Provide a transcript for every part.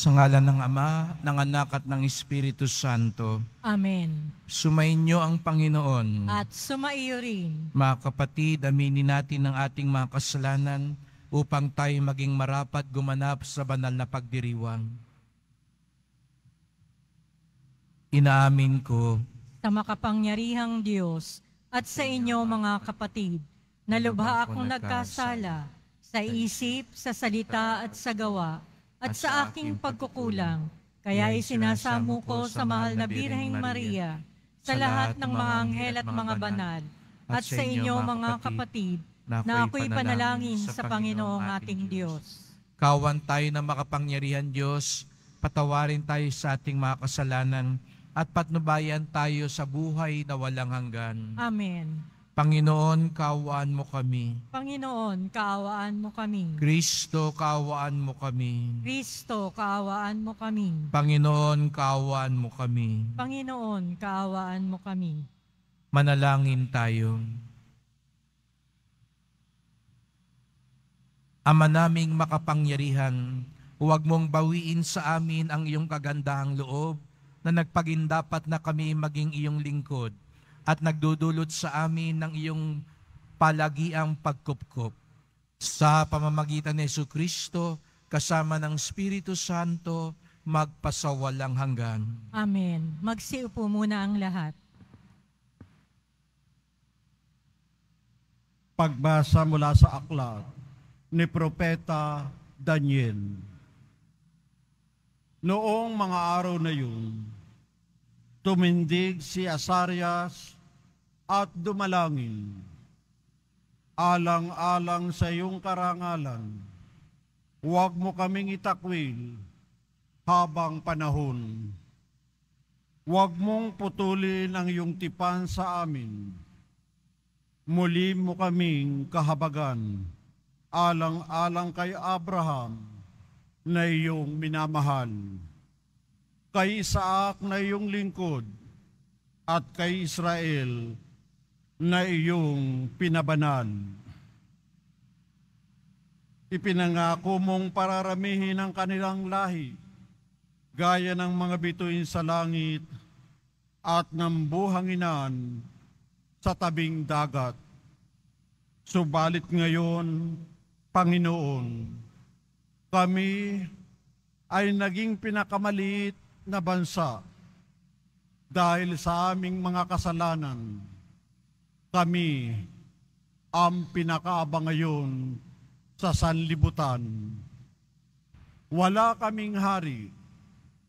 Sa ngalan ng Ama, ng Anak at ng Espiritu Santo. Amen. Sumainyo ang Panginoon. At sumaiyo rin. Mga kapatid, aminin natin ang ating mga kasalanan upang tayo maging marapat gumanap sa banal na pagdiriwang. Inaamin ko sa makapangyarihang Diyos at sa inyo mga kapatid na lubha akong nagkasala sa isip, sa salita at sa gawa at sa aking pagkukulang. Kaya isinasamo ko sa mahal na Birheng Maria, sa lahat ng mga anghel at mga banal, at sa inyo mga kapatid, na ako'y panalangin sa Panginoong ating Diyos. Kawan tayo ng makapangyarihan Diyos, patawarin tayo sa ating mga kasalanan, at patnubayan tayo sa buhay na walang hanggan. Amen. Panginoon, kaawaan mo kami. Panginoon, kaawaan mo kami. Kristo, kaawaan mo kami. Kristo, kaawaan mo kami. Panginoon, kaawaan mo kami. Panginoon, kaawaan mo kami. Manalangin tayo. Ama naming makapangyarihan, huwag mong bawiin sa amin ang iyong kagandahang loob na nagpagindapat na kami maging iyong lingkod at nagdudulot sa amin ng iyong palagiang pagkupkup. Sa pamamagitan ni Yesu Kristo, kasama ng Espiritu Santo, magpasawalang hanggan. Amen. Magsiupo muna ang lahat. Pagbasa mula sa aklat ni Propeta Daniel. Noong mga araw na yun, Tumindig si Asarias at dumalangin, alang-alang sa iyong karangalan, huwag mo kaming itakwil habang panahon. Huwag mong putulin ang iyong tipan sa amin. Muli mo kaming kahabagan, alang-alang kay Abraham na iyong minamahal kay Isaak na iyong lingkod at kay Israel na iyong pinabanan. Ipinangako mong pararamihin ang kanilang lahi, gaya ng mga bituin sa langit at ng buhanginan sa tabing dagat. Subalit ngayon, Panginoon, kami ay naging pinakamaliit na bansa dahil sa aming mga kasalanan, kami ang pinakaaba ngayon sa sanlibutan. Wala kaming hari,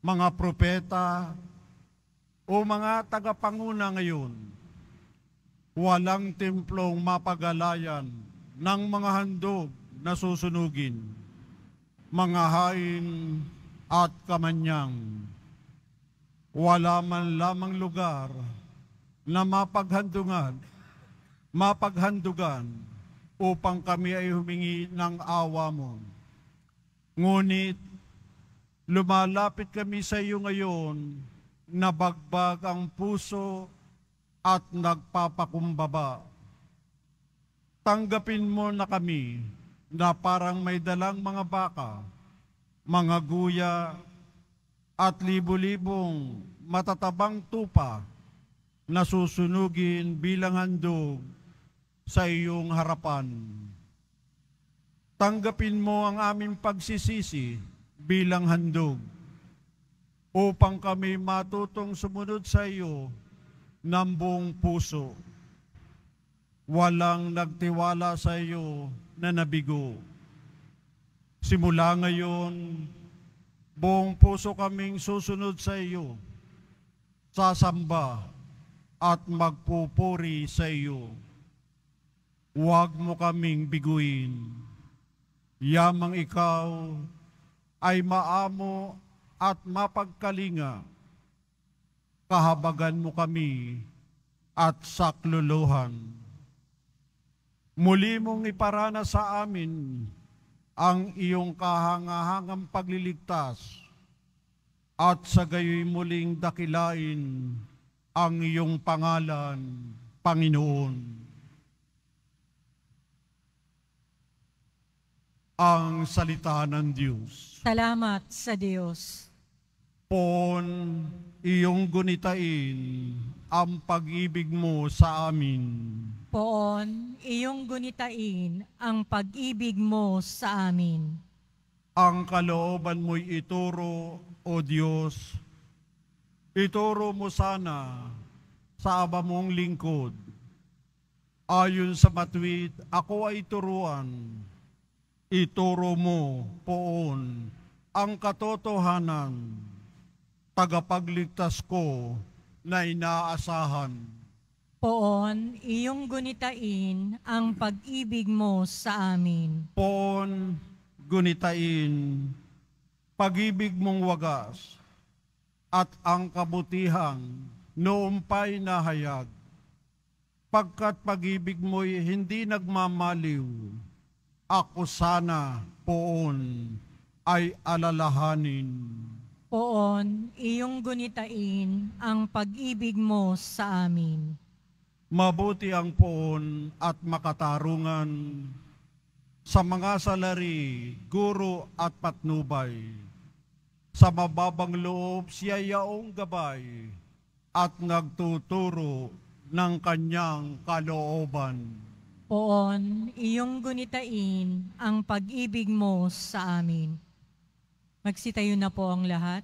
mga propeta, o mga tagapanguna ngayon. Walang templong mapagalayan ng mga handog na susunugin, mga hain at kamanyang wala man lamang lugar na mapaghandungan, mapaghandugan upang kami ay humingi ng awa mo. Ngunit lumalapit kami sa iyo ngayon na bagbag ang puso at nagpapakumbaba. Tanggapin mo na kami na parang may dalang mga baka, mga guya, at libu-libong matatabang tupa na susunugin bilang handog sa iyong harapan. Tanggapin mo ang aming pagsisisi bilang handog upang kami matutong sumunod sa iyo ng buong puso. Walang nagtiwala sa iyo na nabigo. Simula ngayon, buong puso kaming susunod sa iyo, sasamba at magpupuri sa iyo. Huwag mo kaming biguin. Yamang ikaw ay maamo at mapagkalinga. Kahabagan mo kami at sakluluhan. Muli mong iparana sa amin ang iyong kahangahangang pagliligtas at sa gayoy muling dakilain ang iyong pangalan, Panginoon. Ang salita ng Diyos. Salamat sa Diyos. Pon, iyong gunitain ang pag-ibig mo sa amin Poon, iyong gunitain ang pag-ibig mo sa amin. Ang kalooban mo'y ituro, O Diyos, ituro mo sana sa aba mong lingkod. Ayon sa matwid, ako ay turuan. Ituro mo, Poon, ang katotohanan, tagapagligtas ko na inaasahan. Poon, iyong gunitain ang pag-ibig mo sa amin. Poon, gunitain, pag-ibig mong wagas, at ang kabutihang noompay na hayag, pagkat pag-ibig mo'y hindi nagmamaliw, ako sana poon ay alalahanin. Poon, iyong gunitain ang pag-ibig mo sa amin. Mabuti ang poon at makatarungan sa mga salari, guro at patnubay. Sa mababang loob siya yaong gabay at nagtuturo ng kanyang kalooban. Poon, iyong gunitain ang pag-ibig mo sa amin. Magsitayo na po ang lahat.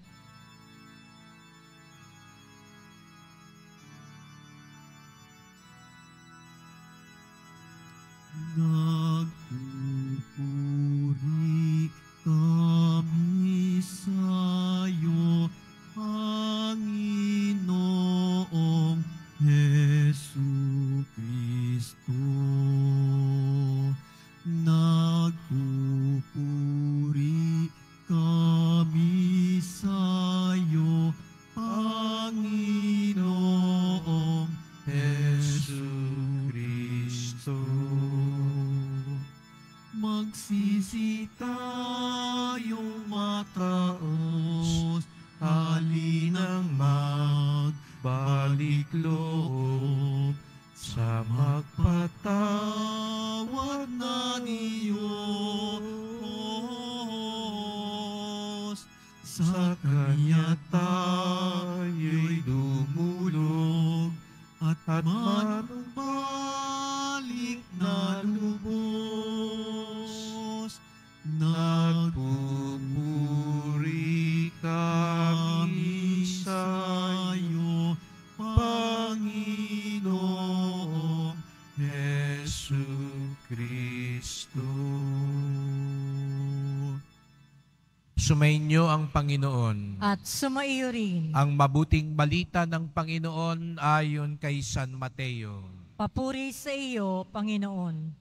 Sumainyo ang Panginoon. At sumaiyo rin. Ang mabuting balita ng Panginoon ayon kay San Mateo. Papuri sa iyo, Panginoon.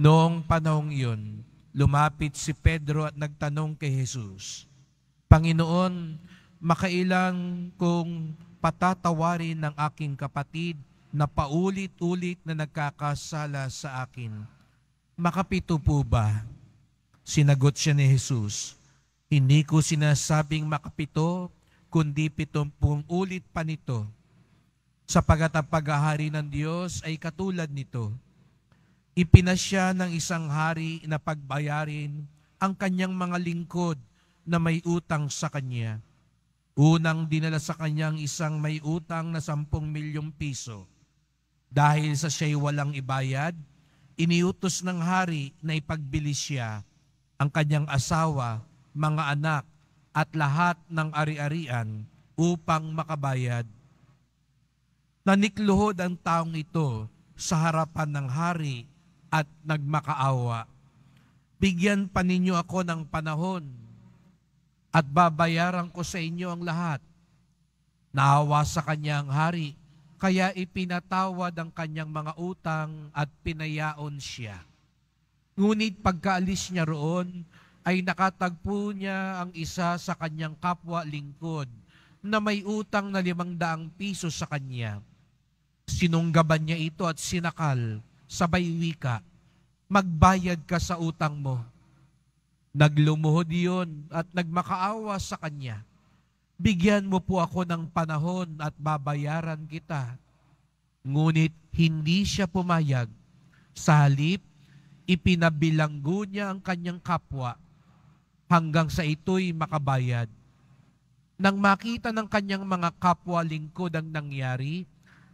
Noong panahong iyon, lumapit si Pedro at nagtanong kay Jesus, Panginoon, makailan kong patatawarin ng aking kapatid na paulit-ulit na nagkakasala sa akin? Makapito po ba? Sinagot siya ni Jesus, hindi ko sinasabing makapito, kundi pitumpung ulit pa nito. Sapagat ang paghahari ng Diyos ay katulad nito. Ipinasya ng isang hari na pagbayarin ang kanyang mga lingkod na may utang sa kanya. Unang dinala sa kanyang isang may utang na 10 milyong piso. Dahil sa siya'y walang ibayad, iniutos ng hari na ipagbili siya ang kanyang asawa mga anak at lahat ng ari-arian upang makabayad. Nanikluhod ang taong ito sa harapan ng hari at nagmakaawa. Bigyan pa ninyo ako ng panahon at babayaran ko sa inyo ang lahat. Naawa sa kanya ang hari, kaya ipinatawad ang kanyang mga utang at pinayaon siya. Ngunit pagkaalis niya roon, ay nakatagpo niya ang isa sa kanyang kapwa lingkod na may utang na limang daang piso sa kanya. Sinunggaban niya ito at sinakal, sabay wika, magbayad ka sa utang mo. Naglumuhod iyon at nagmakaawa sa kanya. Bigyan mo po ako ng panahon at babayaran kita. Ngunit hindi siya pumayag. Sa halip, ipinabilanggo niya ang kanyang kapwa hanggang sa ito'y makabayad. Nang makita ng kanyang mga kapwa lingkod ang nangyari,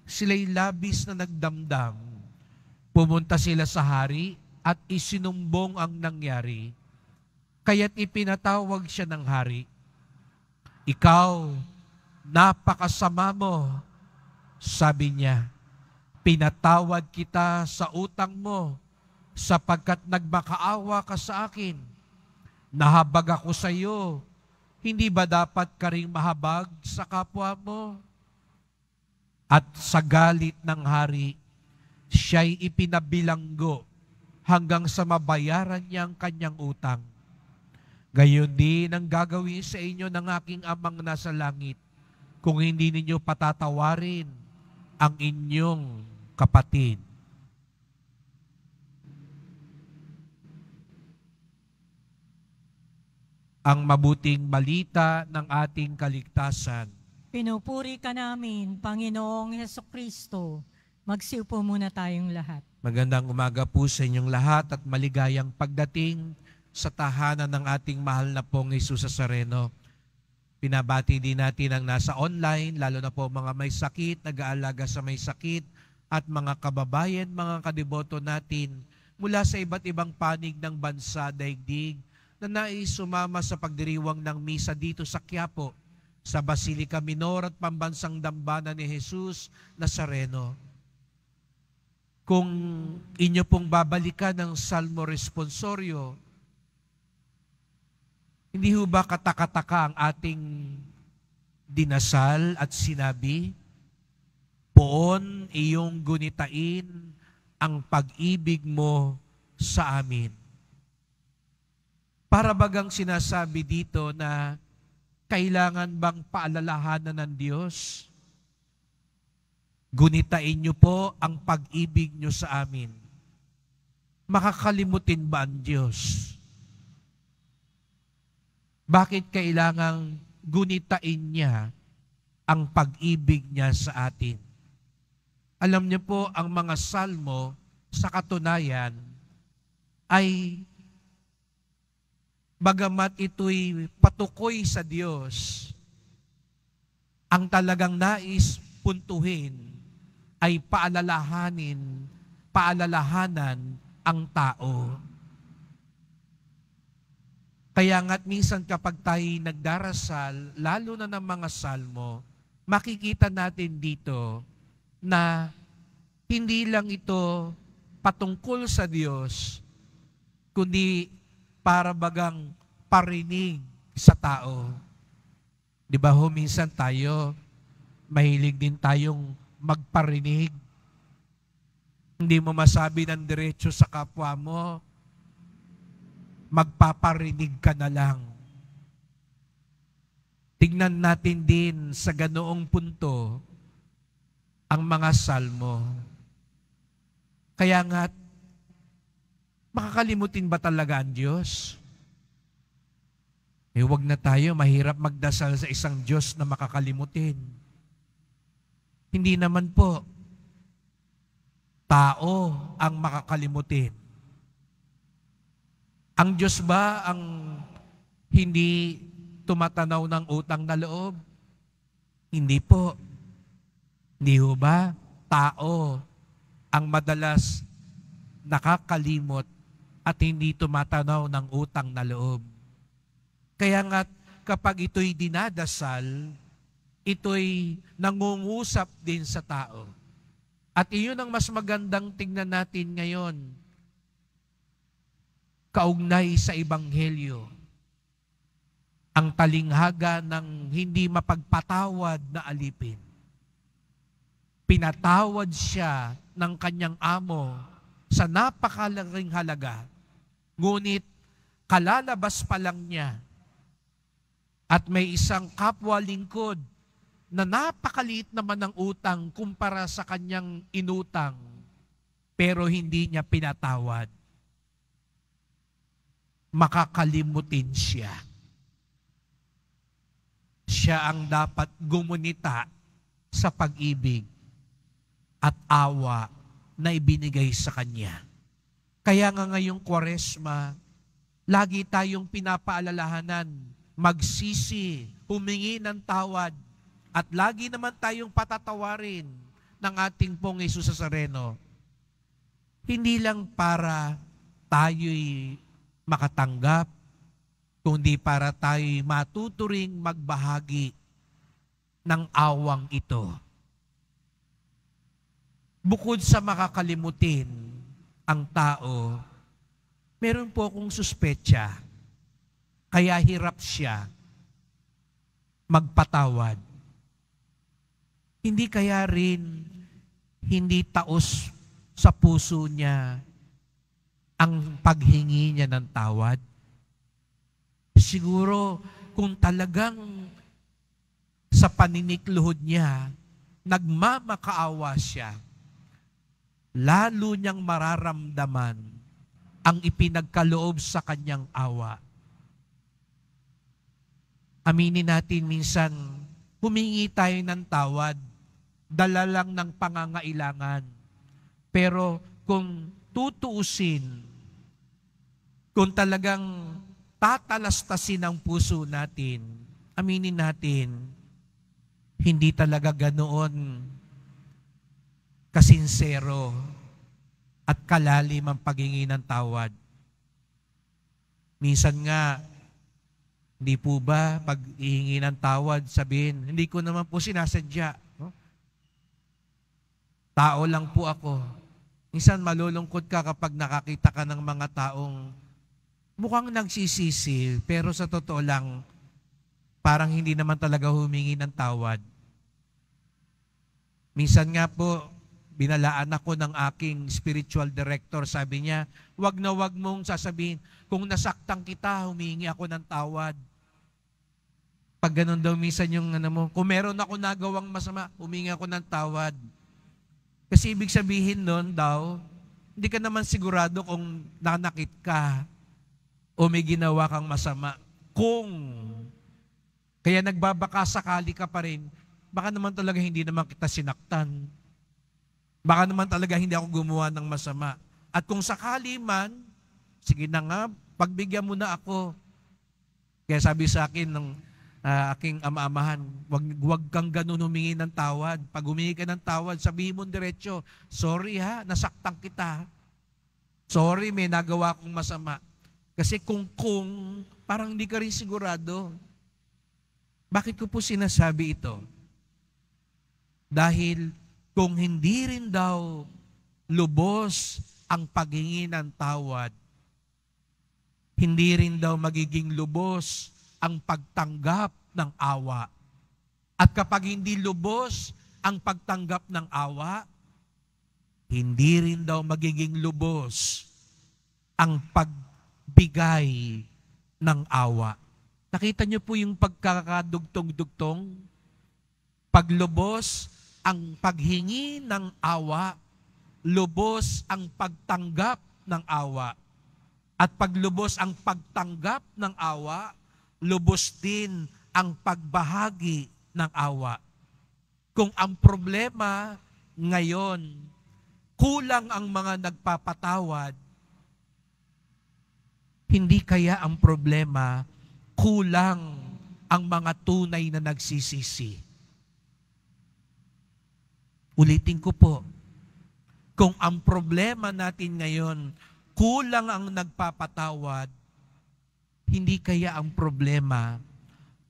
sila'y labis na nagdamdam. Pumunta sila sa hari at isinumbong ang nangyari. Kaya't ipinatawag siya ng hari, Ikaw, napakasama mo, sabi niya, pinatawad kita sa utang mo sapagkat nagmakaawa ka sa akin Nahabag ako sa iyo. Hindi ba dapat ka ring mahabag sa kapwa mo? At sa galit ng hari, siya'y ipinabilanggo hanggang sa mabayaran niya ang kanyang utang. Gayon din ang gagawin sa inyo ng aking amang nasa langit kung hindi ninyo patatawarin ang inyong kapatid. ang mabuting balita ng ating kaligtasan. Pinupuri ka namin, Panginoong Heso Kristo. Magsiupo muna tayong lahat. Magandang umaga po sa inyong lahat at maligayang pagdating sa tahanan ng ating mahal na pong Isus sa Sareno. Pinabati din natin ang nasa online, lalo na po mga may sakit, nag-aalaga sa may sakit, at mga kababayan, mga kadiboto natin mula sa iba't ibang panig ng bansa, daigdig, na nais sumama sa pagdiriwang ng misa dito sa Quiapo, sa Basilica Minor at pambansang dambana ni Jesus Nazareno. Kung inyo pong babalikan ang Salmo Responsorio, hindi ho ba katakataka ang ating dinasal at sinabi, Poon iyong gunitain ang pag-ibig mo sa amin para bagang sinasabi dito na kailangan bang paalalahanan ng Diyos? Gunitain niyo po ang pag-ibig niyo sa amin. Makakalimutin ba ang Diyos? Bakit kailangang gunitain niya ang pag-ibig niya sa atin? Alam niyo po, ang mga salmo sa katunayan ay bagamat ito'y patukoy sa Diyos, ang talagang nais puntuhin ay paalalahanin, paalalahanan ang tao. Kaya nga't minsan kapag tayo nagdarasal, lalo na ng mga salmo, makikita natin dito na hindi lang ito patungkol sa Diyos, kundi para bagang parinig sa tao. Di ba ho, minsan tayo, mahilig din tayong magparinig. Hindi mo masabi ng diretsyo sa kapwa mo, magpaparinig ka na lang. Tignan natin din sa ganoong punto ang mga salmo. Kaya nga't Makakalimutin ba talaga ang Diyos? Eh, wag na tayo. Mahirap magdasal sa isang Diyos na makakalimutin. Hindi naman po. Tao ang makakalimutin. Ang Diyos ba ang hindi tumatanaw ng utang na loob? Hindi po. Hindi ba? Tao ang madalas nakakalimot at hindi tumatanaw ng utang na loob. Kaya nga kapag ito'y dinadasal, ito'y nangungusap din sa tao. At iyon ang mas magandang tingnan natin ngayon. Kaugnay sa Ebanghelyo, ang talinghaga ng hindi mapagpatawad na alipin. Pinatawad siya ng kanyang amo sa napakalaking halaga Ngunit kalalabas pa lang niya at may isang kapwa lingkod na napakaliit naman ng utang kumpara sa kanyang inutang pero hindi niya pinatawad. Makakalimutin siya. Siya ang dapat gumunita sa pag-ibig at awa na ibinigay sa kanya. Kaya nga ngayong kwaresma, lagi tayong pinapaalalahanan, magsisi, humingi ng tawad, at lagi naman tayong patatawarin ng ating pong Yesus Sareno. Hindi lang para tayo'y makatanggap, kundi para tayo'y matuturing magbahagi ng awang ito. Bukod sa makakalimutin, ang tao, meron po akong suspecha, kaya hirap siya magpatawad. Hindi kaya rin hindi taos sa puso niya ang paghingi niya ng tawad. Siguro kung talagang sa paninikluhod niya, nagmamakaawa siya, lalo niyang mararamdaman ang ipinagkaloob sa kanyang awa. Aminin natin minsan, humingi tayo ng tawad, dala lang ng pangangailangan. Pero kung tutuusin, kung talagang tatalastasin ang puso natin, aminin natin, hindi talaga ganoon kasinsero at kalalim ang pagingi ng tawad. Minsan nga, hindi po ba pag ihingi ng tawad, sabihin, hindi ko naman po sinasadya. No? Tao lang po ako. Minsan malulungkot ka kapag nakakita ka ng mga taong mukhang nagsisisi, pero sa totoo lang, parang hindi naman talaga humingi ng tawad. Minsan nga po, binalaan ako ng aking spiritual director. Sabi niya, wag na wag mong sasabihin, kung nasaktan kita, humingi ako ng tawad. Pag ganun daw minsan yung ano mo, kung meron ako nagawang masama, humingi ako ng tawad. Kasi ibig sabihin nun daw, hindi ka naman sigurado kung nanakit ka o may ginawa kang masama. Kung, kaya nagbabaka sakali ka pa rin, baka naman talaga hindi naman kita sinaktan Baka naman talaga hindi ako gumawa ng masama. At kung sakali man, sige na nga, pagbigyan mo na ako. Kaya sabi sa akin ng uh, aking ama-amahan, wag, wag kang ganun humingi ng tawad. Pag humingi ka ng tawad, sabihin mo diretso, sorry ha, nasaktan kita. Sorry, may nagawa akong masama. Kasi kung kung, parang hindi ka rin sigurado. Bakit ko po sinasabi ito? Dahil kung hindi rin daw lubos ang paghingi ng tawad, hindi rin daw magiging lubos ang pagtanggap ng awa. At kapag hindi lubos ang pagtanggap ng awa, hindi rin daw magiging lubos ang pagbigay ng awa. Nakita niyo po yung pagkakadugtong-dugtong? Paglubos ang paghingi ng awa, lubos ang pagtanggap ng awa. At paglubos ang pagtanggap ng awa, lubos din ang pagbahagi ng awa. Kung ang problema ngayon, kulang ang mga nagpapatawad, hindi kaya ang problema, kulang ang mga tunay na nagsisisi. Ulitin ko po, kung ang problema natin ngayon, kulang ang nagpapatawad, hindi kaya ang problema,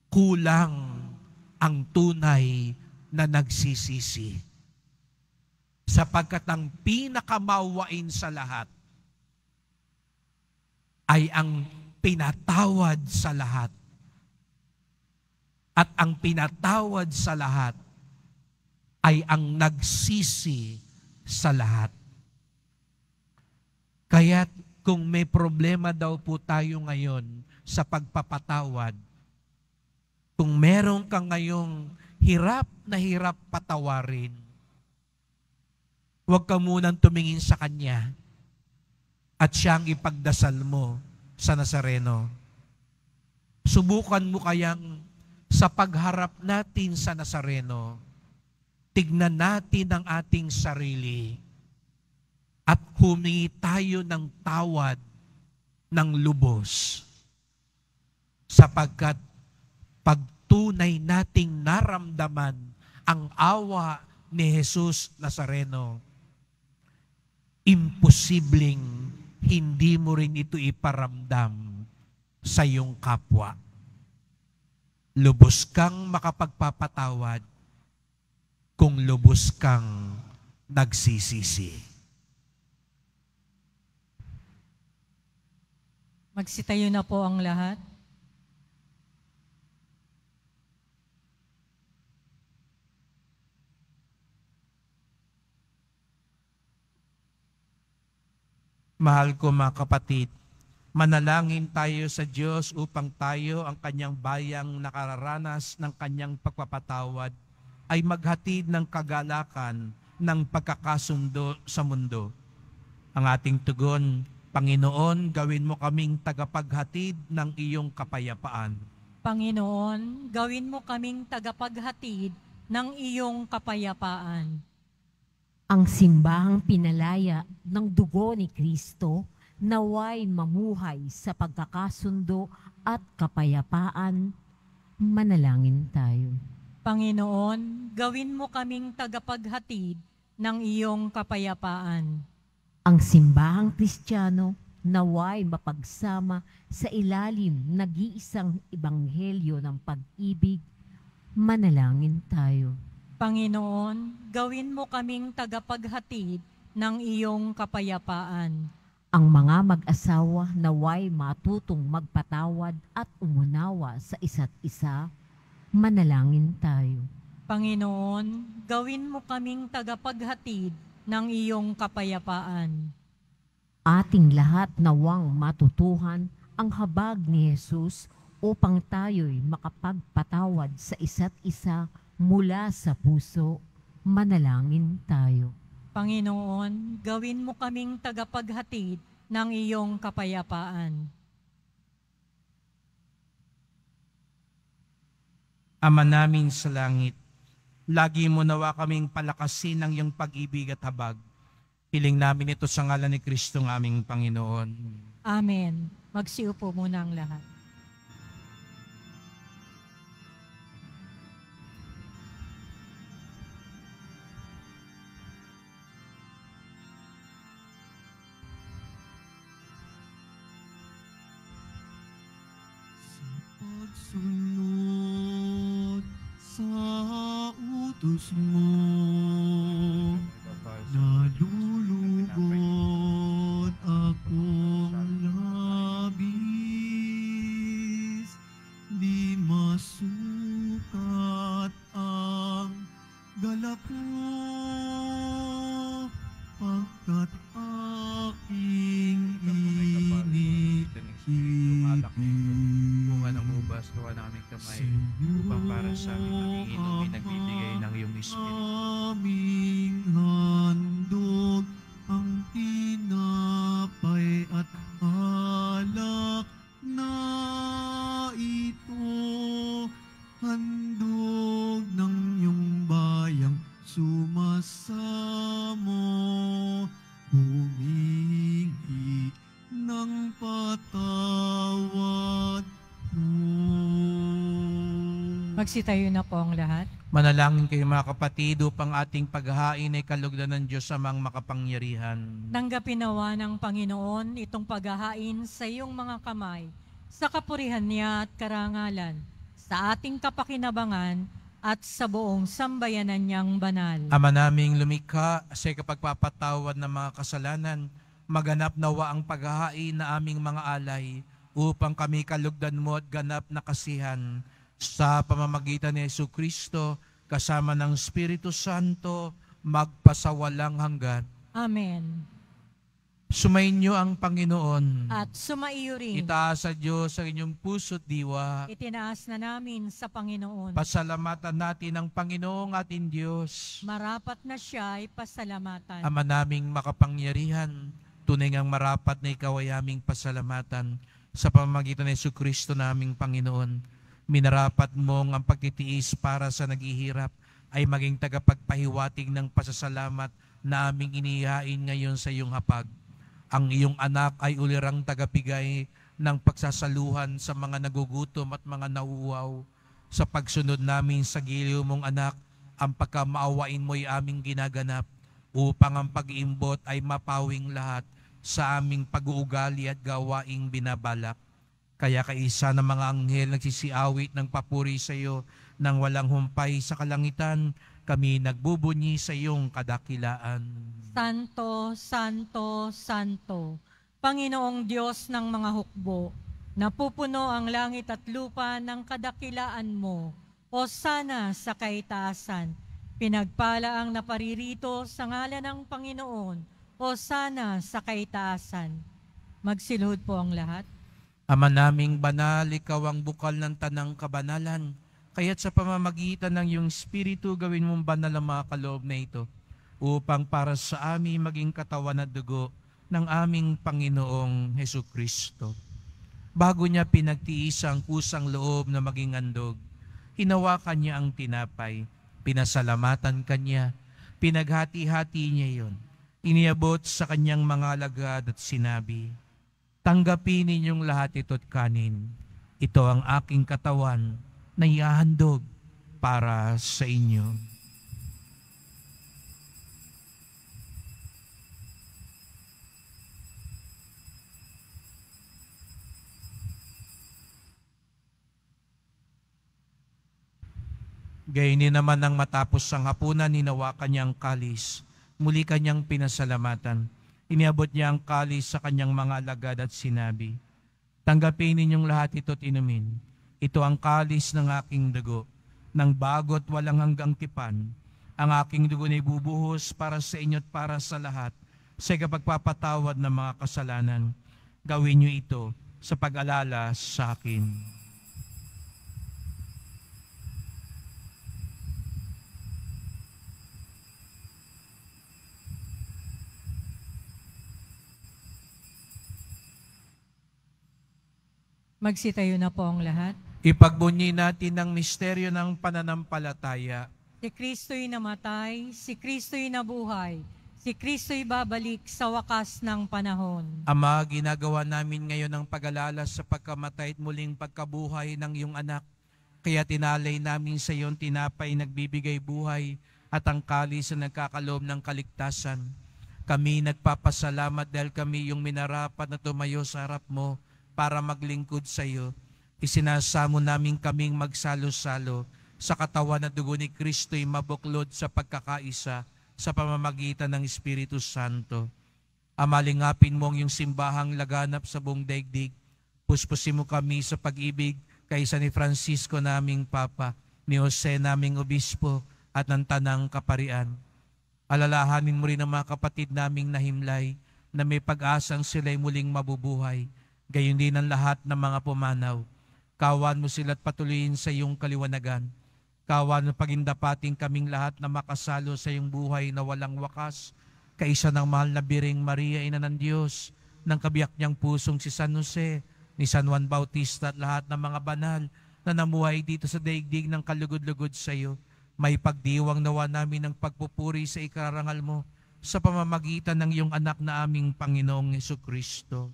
kulang ang tunay na nagsisisi. Sapagkat ang pinakamawain sa lahat ay ang pinatawad sa lahat. At ang pinatawad sa lahat ay ang nagsisi sa lahat. Kaya kung may problema daw po tayo ngayon sa pagpapatawad, kung meron kang ngayong hirap na hirap patawarin, huwag ka munang tumingin sa Kanya at siyang ipagdasal mo sa Nazareno. Subukan mo kayang sa pagharap natin sa Nazareno, tignan natin ang ating sarili at humingi tayo ng tawad ng lubos sapagkat pagtunay nating naramdaman ang awa ni Jesus Nazareno, imposibleng hindi mo rin ito iparamdam sa iyong kapwa. Lubos kang makapagpapatawad kung lubos kang nagsisisi. Magsitayo na po ang lahat. Mahal ko mga kapatid, manalangin tayo sa Diyos upang tayo ang kanyang bayang nakararanas ng kanyang pagpapatawad ay maghatid ng kagalakan ng pagkakasundo sa mundo. Ang ating tugon, Panginoon, gawin mo kaming tagapaghatid ng iyong kapayapaan. Panginoon, gawin mo kaming tagapaghatid ng iyong kapayapaan. Ang simbahang pinalaya ng dugo ni Kristo naway mamuhay sa pagkakasundo at kapayapaan, manalangin tayo. Panginoon, gawin mo kaming tagapaghatid ng iyong kapayapaan. Ang simbahang Kristiyano naway mapagsama sa ilalim nag-iisang ebanghelyo ng pag-ibig, manalangin tayo. Panginoon, gawin mo kaming tagapaghatid ng iyong kapayapaan. Ang mga mag-asawa naway matutong magpatawad at umunawa sa isa't isa Manalangin tayo. Panginoon, gawin mo kaming tagapaghatid ng iyong kapayapaan. Ating lahat nawang matutuhan ang habag ni Jesus upang tayo'y makapagpatawad sa isa't isa mula sa puso. Manalangin tayo. Panginoon, gawin mo kaming tagapaghatid ng iyong kapayapaan. Ama namin sa langit, lagi mo nawa kaming palakasin ng iyong pag-ibig at habag. Piling namin ito sa ngalan ni Kristo ng aming Panginoon. Amen. Magsiupo muna ang lahat. Sa pagsunod putos mo. Magsitayo na po ang lahat. Manalangin kayo mga kapatid upang ating paghahain ay kalugdan ng Diyos sa mga makapangyarihan. Tanggapin nawa ng Panginoon itong paghahain sa iyong mga kamay, sa kapurihan niya at karangalan, sa ating kapakinabangan at sa buong sambayanan niyang banal. Ama naming lumikha, sa kapagpapatawad ng mga kasalanan, maganap nawa ang paghahain na aming mga alay, upang kami kalugdan mo at ganap na kasihan sa pamamagitan ni Yesu Kristo kasama ng Espiritu Santo magpasawalang hanggan. Amen. Sumainyo ang Panginoon. At sumaiyo rin. Itaas sa Diyos ang inyong puso't diwa. Itinaas na namin sa Panginoon. Pasalamatan natin ang Panginoong ating Diyos. Marapat na siya ay pasalamatan. Ama naming makapangyarihan, tunay ngang marapat na ikaw ay aming pasalamatan sa pamamagitan ni Kristo naming Panginoon Minarapat mong ang pagtitiis para sa naghihirap ay maging tagapagpahiwatig ng pasasalamat na aming inihain ngayon sa iyong hapag. Ang iyong anak ay ulirang tagabigay ng pagsasaluhan sa mga nagugutom at mga nauuaw. Sa pagsunod namin sa giliw mong anak, ang pagkamaawain mo'y aming ginaganap upang ang pag-imbot ay mapawing lahat sa aming pag-uugali at gawaing binabalak kaya kaisa ng mga anghel nagsisiawit ng papuri sa iyo nang walang humpay sa kalangitan, kami nagbubunyi sa iyong kadakilaan. Santo, Santo, Santo, Panginoong Diyos ng mga hukbo, napupuno ang langit at lupa ng kadakilaan mo, o sana sa kaitaasan. Pinagpala ang naparirito sa ngala ng Panginoon, o sana sa kaitaasan. Magsilhod po ang lahat. Ama naming banal, ikaw ang bukal ng tanang kabanalan. Kaya't sa pamamagitan ng iyong Espiritu, gawin mong banal ang mga kaloob na ito upang para sa amin maging katawan at dugo ng aming Panginoong Heso Kristo. Bago niya pinagtiis ang kusang loob na maging andog, hinawakan niya ang tinapay, pinasalamatan kanya, pinaghati-hati niya yon, iniabot sa kanyang mga alagad at sinabi, Tanggapin ninyong lahat ito't kanin. Ito ang aking katawan na ihahandog para sa inyo. Gayunin naman nang matapos ang hapunan, ninawakan niya ang kalis. Muli kanyang pinasalamatan. Iniabot niya ang kalis sa kanyang mga alagad at sinabi, Tanggapin ninyong lahat ito inumin. Ito ang kalis ng aking dugo, ng bagot walang hanggang tipan. Ang aking dugo na ibubuhos para sa inyo at para sa lahat, sa kapagpapatawad ng mga kasalanan. Gawin niyo ito sa pag-alala sa akin. Magsitayo na po ang lahat. Ipagbunyi natin ang misteryo ng pananampalataya. Si Kristo'y namatay, si Kristo'y nabuhay, si Kristo'y babalik sa wakas ng panahon. Ama, ginagawa namin ngayon ang pag-alala sa pagkamatay at muling pagkabuhay ng iyong anak. Kaya tinalay namin sa iyong tinapay nagbibigay buhay at ang kalis na nagkakaloob ng kaligtasan. Kami nagpapasalamat dahil kami yung minarapat na tumayo sa harap mo para maglingkod sa iyo. Isinasamo namin kaming magsalo-salo sa katawan na dugo ni Kristo'y mabuklod sa pagkakaisa sa pamamagitan ng Espiritu Santo. Amalingapin mo ang iyong simbahang laganap sa buong daigdig. Puspusin mo kami sa pag-ibig kaysa ni Francisco naming Papa, ni Jose naming Obispo, at ng Tanang Kaparian. Alalahanin mo rin ang mga kapatid naming nahimlay na may pag-asang sila'y muling mabubuhay Gayon din ang lahat ng mga pumanaw. Kawan mo sila at patuloyin sa iyong kaliwanagan. Kawan mo pagindapating kaming lahat na makasalo sa iyong buhay na walang wakas. Kaisa ng mahal na biring Maria, Ina ng Diyos, ng kabiyak niyang pusong si San Jose, ni San Juan Bautista at lahat ng mga banal na namuhay dito sa daigdig ng kalugod-lugod sa iyo. May pagdiwang nawa namin ng pagpupuri sa ikararangal mo sa pamamagitan ng iyong anak na aming Panginoong Yeso Kristo.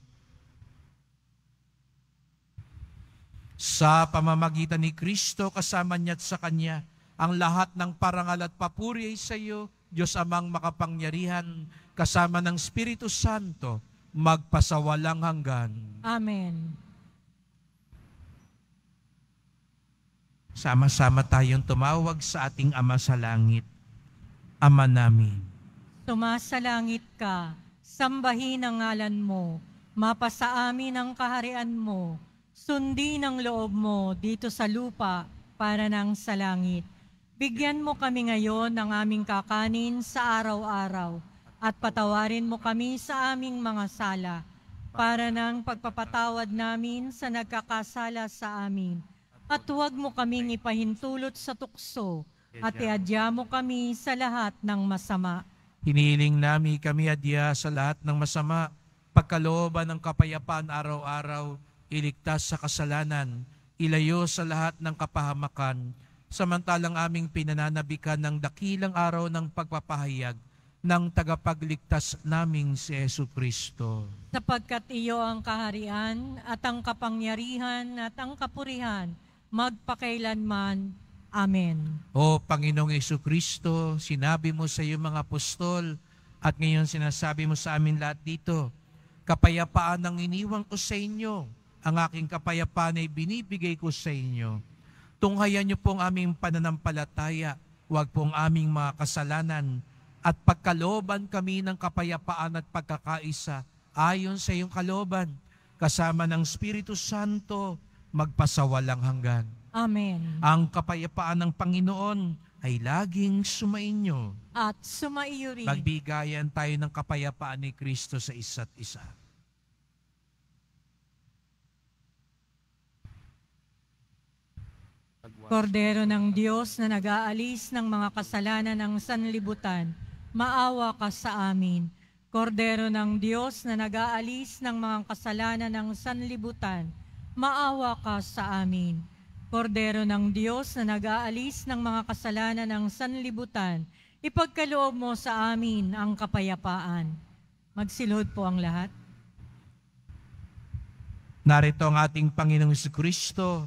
Sa pamamagitan ni Kristo kasama niya at sa Kanya, ang lahat ng parangal at papuri ay sa iyo, Diyos amang makapangyarihan, kasama ng Espiritu Santo, magpasawalang hanggan. Amen. Sama-sama tayong tumawag sa ating Ama sa Langit. Ama namin. Tumasa ka, sambahin ang ngalan mo, mapasa amin ang kaharian mo, Sundin ang loob mo dito sa lupa para nang sa langit. Bigyan mo kami ngayon ng aming kakanin sa araw-araw at patawarin mo kami sa aming mga sala para nang pagpapatawad namin sa nagkakasala sa amin. At huwag mo kaming ipahintulot sa tukso at iadya mo kami sa lahat ng masama. Hiniling namin kami adya sa lahat ng masama, pagkalooban ng kapayapaan araw-araw, iligtas sa kasalanan, ilayo sa lahat ng kapahamakan, samantalang aming pinananabikan ng dakilang araw ng pagpapahayag ng tagapagligtas naming si Yesu Kristo. Sapagkat iyo ang kaharian at ang kapangyarihan at ang kapurihan magpakailanman. Amen. O Panginoong Yesu Kristo, sinabi mo sa iyong mga apostol at ngayon sinasabi mo sa amin lahat dito, kapayapaan ang iniwang ko sa inyo ang aking kapayapaan ay binibigay ko sa inyo. Tunghayan niyo po ang aming pananampalataya, huwag pong aming mga kasalanan, at pagkalooban kami ng kapayapaan at pagkakaisa ayon sa iyong kalooban, kasama ng Espiritu Santo, magpasawalang hanggan. Amen. Ang kapayapaan ng Panginoon ay laging sumainyo. At sumaiyo rin. Magbigayan tayo ng kapayapaan ni Kristo sa isa't isa. Kordero ng Diyos na nag-aalis ng mga kasalanan ng sanlibutan, maawa ka sa amin. Kordero ng Diyos na nag-aalis ng mga kasalanan ng sanlibutan, maawa ka sa amin. Kordero ng Diyos na nag-aalis ng mga kasalanan ng sanlibutan, ipagkaloob mo sa amin ang kapayapaan. Magsilhod po ang lahat. Narito ang ating Panginoong Kristo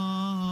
oh.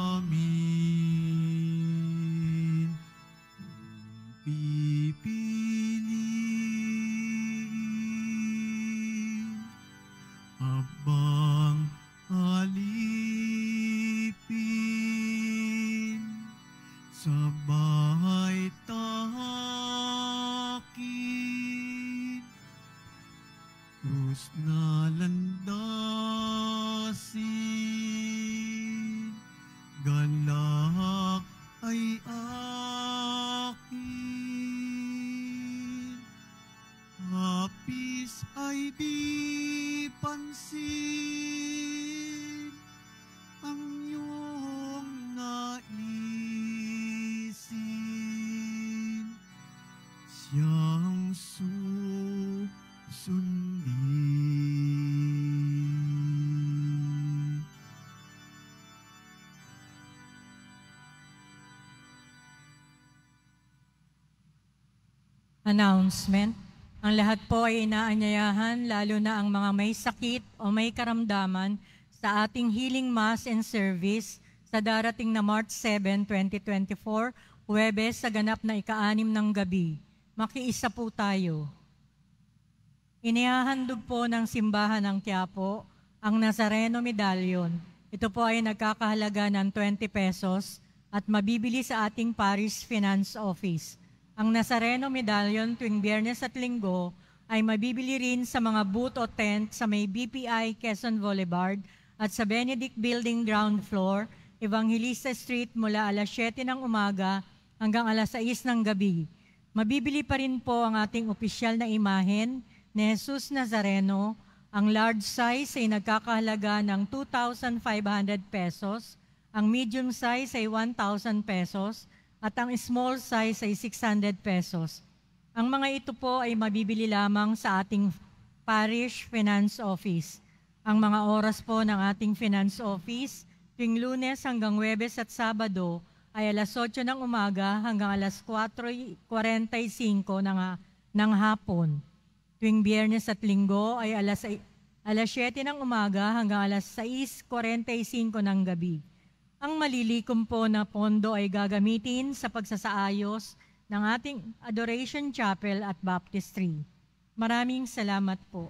Announcement. Ang lahat po ay inaanyayahan, lalo na ang mga may sakit o may karamdaman sa ating healing mass and service sa darating na March 7, 2024, Huwebes sa ganap na ikaanim ng gabi. Makiisa po tayo. Inihahandog po ng simbahan ng Quiapo ang Nazareno Medallion. Ito po ay nagkakahalaga ng 20 pesos at mabibili sa ating Paris Finance Office. Ang Nazareno Medallion tuwing biyernes at linggo ay mabibili rin sa mga booth o tent sa may BPI Quezon Boulevard at sa Benedict Building ground floor, Evangelista Street mula alas 7 ng umaga hanggang alas 6 ng gabi. Mabibili pa rin po ang ating opisyal na imahen ni Jesus Nazareno. Ang large size ay nagkakahalaga ng 2,500 pesos, ang medium size ay 1,000 pesos, at ang small size ay 600 pesos. Ang mga ito po ay mabibili lamang sa ating parish finance office. Ang mga oras po ng ating finance office tuwing lunes hanggang webes at sabado ay alas 8 ng umaga hanggang alas 4.45 ng, ng hapon. Tuwing biyernes at linggo ay alas, alas 7 ng umaga hanggang alas 6.45 ng gabi. Ang malilikom po na pondo ay gagamitin sa pagsasaayos ng ating Adoration Chapel at Baptistry. Maraming salamat po.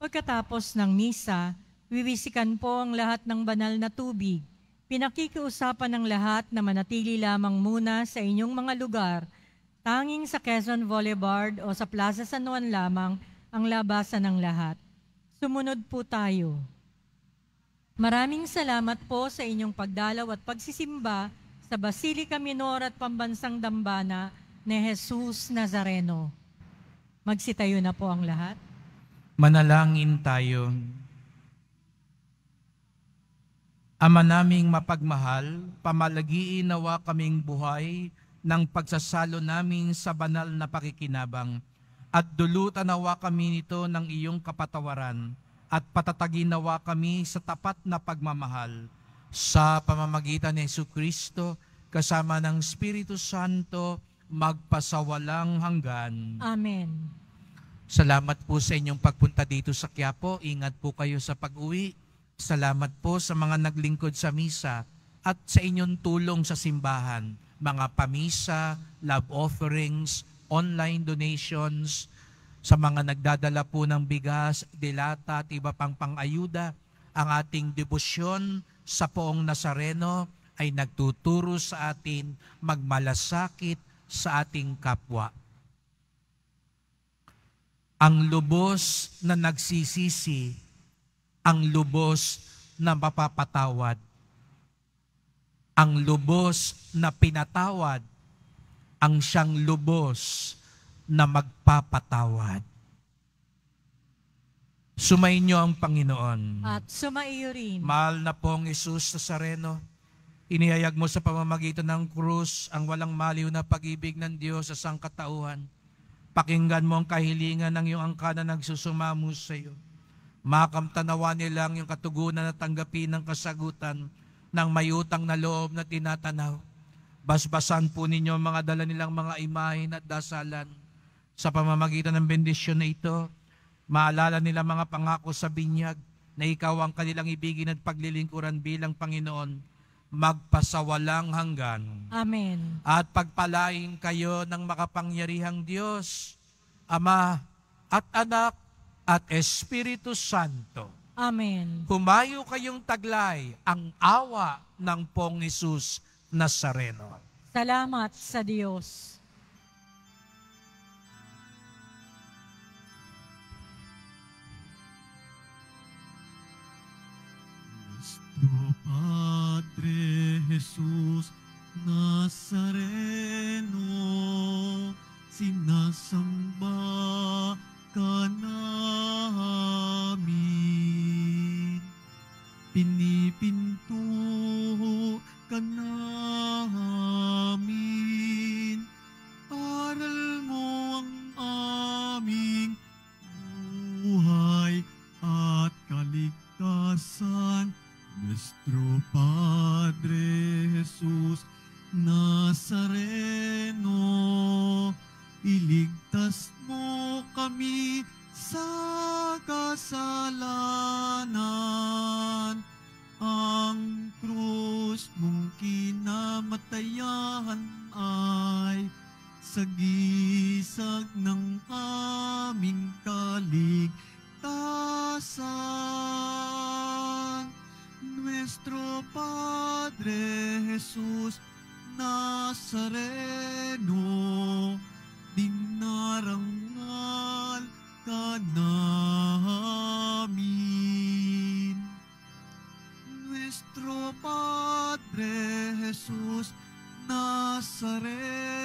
Pagkatapos ng misa, wiwisikan po ang lahat ng banal na tubig. Pinakikiusapan ng lahat na manatili lamang muna sa inyong mga lugar, tanging sa Quezon Boulevard o sa Plaza San Juan lamang ang labasan ng lahat. Sumunod po tayo. Maraming salamat po sa inyong pagdalaw at pagsisimba sa Basilica Minor at Pambansang Dambana ni Jesus Nazareno. Magsitayo na po ang lahat. Manalangin tayo. Ama naming mapagmahal, pamalagiin nawa kaming buhay ng pagsasalo namin sa banal na pakikinabang at dulutan nawa kami nito ng iyong kapatawaran at patataginawa kami sa tapat na pagmamahal sa pamamagitan ni Yesu Kristo kasama ng Espiritu Santo magpasawalang hanggan. Amen. Salamat po sa inyong pagpunta dito sa Quiapo. Ingat po kayo sa pag-uwi. Salamat po sa mga naglingkod sa misa at sa inyong tulong sa simbahan, mga pamisa, love offerings, online donations, sa mga nagdadala po ng bigas, dilata at iba pang pangayuda, ang ating debosyon sa poong Nazareno ay nagtuturo sa atin magmalasakit sa ating kapwa. Ang lubos na nagsisisi, ang lubos na mapapatawad, ang lubos na pinatawad, ang siyang lubos na magpapatawad. Sumainyo ang Panginoon. At sumaiyo rin. Mahal na pong Isus sa Sareno, inihayag mo sa pamamagitan ng krus ang walang maliw na pag-ibig ng Diyos sa sangkatauhan. Pakinggan mo ang kahilingan ng iyong angkana na nagsusumamo sa iyo. Makamtanawa nila ang katugunan na tanggapin ng kasagutan ng mayutang na loob na tinatanaw. Basbasan po ninyo ang mga dala nilang mga imahe at dasalan sa pamamagitan ng bendisyon na ito, maalala nila mga pangako sa binyag na ikaw ang kanilang ibigin at paglilingkuran bilang Panginoon magpasawalang hanggan. Amen. At pagpalain kayo ng makapangyarihang Diyos, Ama at Anak at Espiritu Santo. Amen. Humayo kayong taglay ang awa ng pong Isus Nazareno. Salamat sa Diyos. Nuestro Padre Jesús, nuestro Padre Jesús Nazaret.